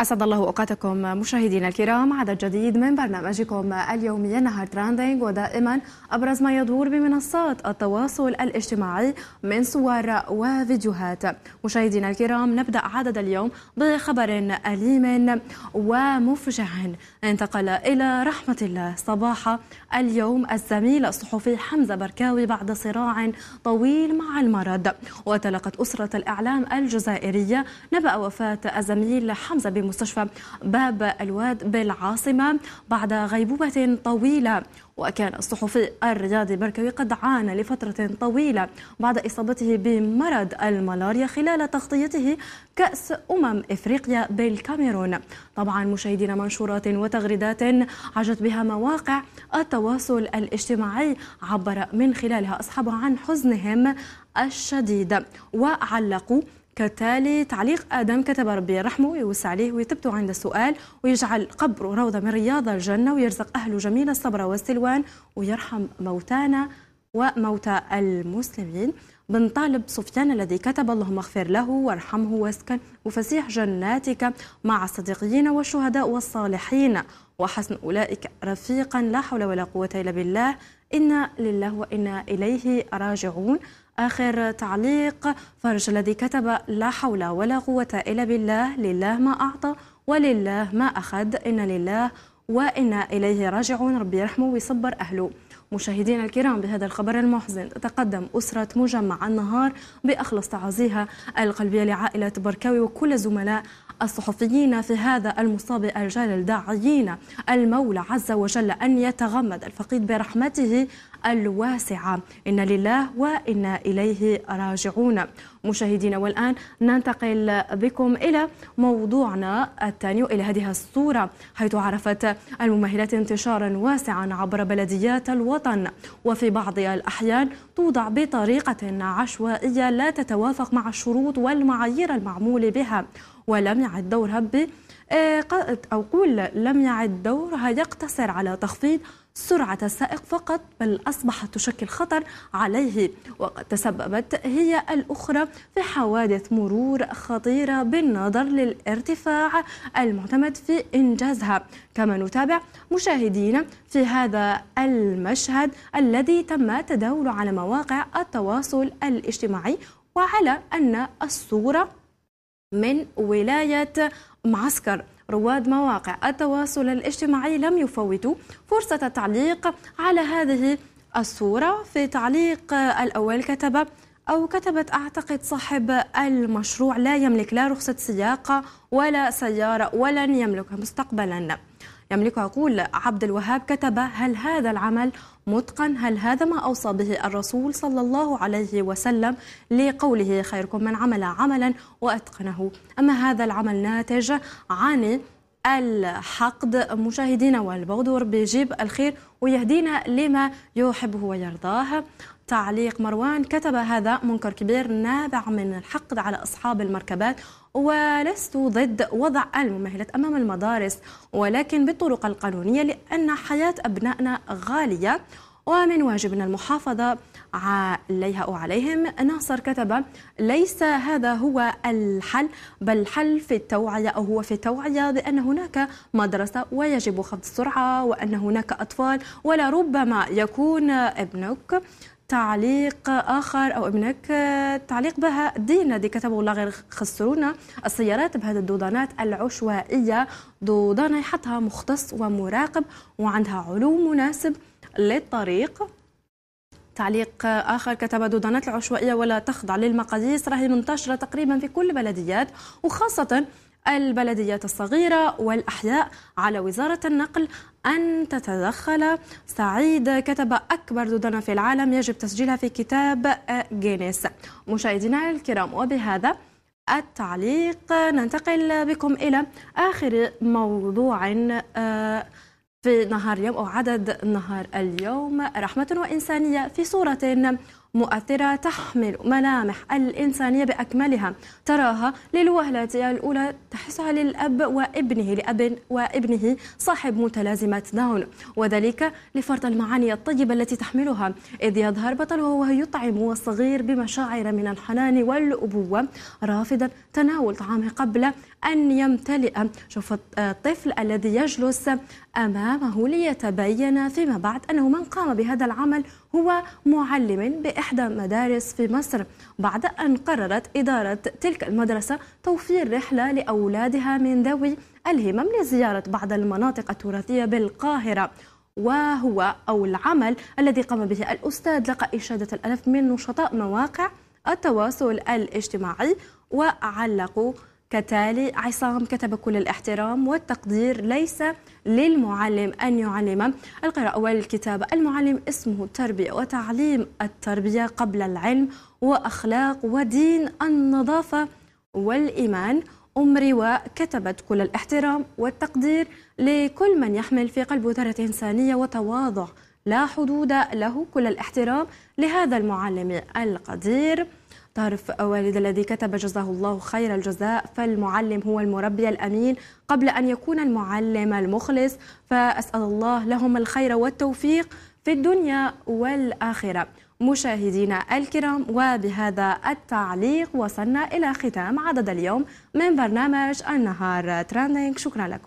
أسعد الله أوقاتكم مشاهدينا الكرام عدد جديد من برنامجكم اليومي نهار تراندينج ودائما أبرز ما يدور بمنصات التواصل الاجتماعي من صور وفيديوهات مشاهدينا الكرام نبدأ عدد اليوم بخبر أليم ومفجع انتقل إلى رحمة الله صباح اليوم الزميل الصحفي حمزة بركاوي بعد صراع طويل مع المرض وتلقت أسرة الإعلام الجزائرية نبأ وفاة الزميل حمزة بم مستشفى باب الواد بالعاصمة بعد غيبوبة طويلة وكان الصحفي الرياضي بركوي قد عانى لفترة طويلة بعد إصابته بمرض الملاريا خلال تغطيته كأس أمم إفريقيا بالكاميرون طبعا مشاهدين منشورات وتغريدات عجت بها مواقع التواصل الاجتماعي عبر من خلالها أصحابها عن حزنهم الشديد وعلقوا كالتالي تعليق آدم كتب ربي يرحمه ويوسع عليه ويثبته عند السؤال ويجعل قبره روضة من رياض الجنة ويرزق أهله جميل الصبر والسلوان ويرحم موتانا وموتى المسلمين بن طالب سفيان الذي كتب اللهم اغفر له وارحمه واسكن وفسيح جناتك مع الصديقين والشهداء والصالحين وحسن أولئك رفيقا لا حول ولا قوة إلا بالله إنا لله وإنا إليه راجعون آخر تعليق فرج الذي كتب لا حول ولا قوة إلا بالله لله ما أعطى ولله ما أخذ إن لله وإنا إليه راجعون ربي يرحمه ويصبر أهله مشاهدينا الكرام بهذا الخبر المحزن تقدم أسرة مجمع النهار بأخلص تعازيها القلبية لعائلة بركاوي وكل زملاء الصحفيين في هذا المصاب الجلل داعيين المولى عز وجل أن يتغمد الفقيد برحمته الواسعة إن لله وإنا إليه راجعون مشاهدينا والآن ننتقل بكم إلى موضوعنا الثاني وإلى هذه الصورة حيث عرفت الممهلات انتشارا واسعا عبر بلديات الوطن وفي بعض الأحيان توضع بطريقة عشوائية لا تتوافق مع الشروط والمعايير المعمول بها ولم يعد دورها ب أو آه، قول لم يعد دورها يقتصر على تخفيض سرعة السائق فقط بل أصبحت تشكل خطر عليه وقد تسببت هي الأخرى في حوادث مرور خطيرة بالنظر للارتفاع المعتمد في إنجازها كما نتابع مشاهدينا في هذا المشهد الذي تم تداوله على مواقع التواصل الاجتماعي وعلى أن الصورة من ولاية معسكر رواد مواقع التواصل الاجتماعي لم يفوتوا فرصة التعليق على هذه الصورة في تعليق الأول كتب أو كتبت أعتقد صاحب المشروع لا يملك لا رخصة سياقة ولا سيارة ولن يملكها مستقبلا يملكها أقول عبد الوهاب كتب هل هذا العمل متقن هل هذا ما أوصى به الرسول صلى الله عليه وسلم لقوله خيركم من عمل عملا وأتقنه أما هذا العمل ناتج عن الحقد مشاهدينا والبغض ورب الخير ويهدينا لما يحبه ويرضاه تعليق مروان كتب هذا منكر كبير نابع من الحقد على أصحاب المركبات ولست ضد وضع الممهلات أمام المدارس ولكن بالطرق القانونية لأن حياة أبنائنا غالية ومن واجبنا المحافظة عليها أو عليهم ناصر كتب ليس هذا هو الحل بل الحل في التوعية أو هو في التوعية بأن هناك مدرسة ويجب خفض السرعة وأن هناك أطفال ولربما يكون ابنك تعليق اخر او ابنك تعليق بها دينا دي كتبوا الله غير خسرونا السيارات بهذه الدودانات العشوائيه دودانه يحطها مختص ومراقب وعندها علوم مناسب للطريق تعليق اخر كتب دودانات العشوائيه ولا تخضع للمقاييس راهي منتشره تقريبا في كل البلديات وخاصه البلديات الصغيرة والأحياء على وزارة النقل أن تتدخل سعيد كتب أكبر دودنة في العالم يجب تسجيلها في كتاب جينيس مشاهدينا الكرام وبهذا التعليق ننتقل بكم إلى آخر موضوع آه، في نهار اليوم أو عدد نهار اليوم رحمة وإنسانية في صورة مؤثرة تحمل ملامح الإنسانية بأكملها تراها للوهلة الأولى تحسها للأب وابنه لأب وابنه صاحب متلازمة داون وذلك لفرط المعاني الطيبة التي تحملها إذ يظهر بطل وهو يطعم الصغير بمشاعر من الحنان والأبوة رافضا تناول طعامه قبل أن يمتلئ شوف الطفل الذي يجلس أمامه ليتبين فيما بعد أنه من قام بهذا العمل هو معلم بإحدى مدارس في مصر بعد أن قررت إدارة تلك المدرسة توفير رحلة لأولادها من ذوي الهمم لزيارة بعض المناطق التراثية بالقاهرة وهو أو العمل الذي قام به الأستاذ لقى إشادة الألف من نشطاء مواقع التواصل الاجتماعي وعلقوا كتالي عصام كتب كل الاحترام والتقدير ليس للمعلم أن يعلم القراءة والكتابة المعلم اسمه تربية وتعليم التربية قبل العلم وأخلاق ودين النظافة والإيمان أم رواء كتبت كل الاحترام والتقدير لكل من يحمل في قلبه ذرة إنسانية وتواضع لا حدود له كل الاحترام لهذا المعلم القدير تعرف والد الذي كتب جزاه الله خير الجزاء فالمعلم هو المربي الأمين قبل أن يكون المعلم المخلص فأسأل الله لهم الخير والتوفيق في الدنيا والآخرة مشاهدينا الكرام وبهذا التعليق وصلنا إلى ختام عدد اليوم من برنامج النهار تراندينج شكرا لكم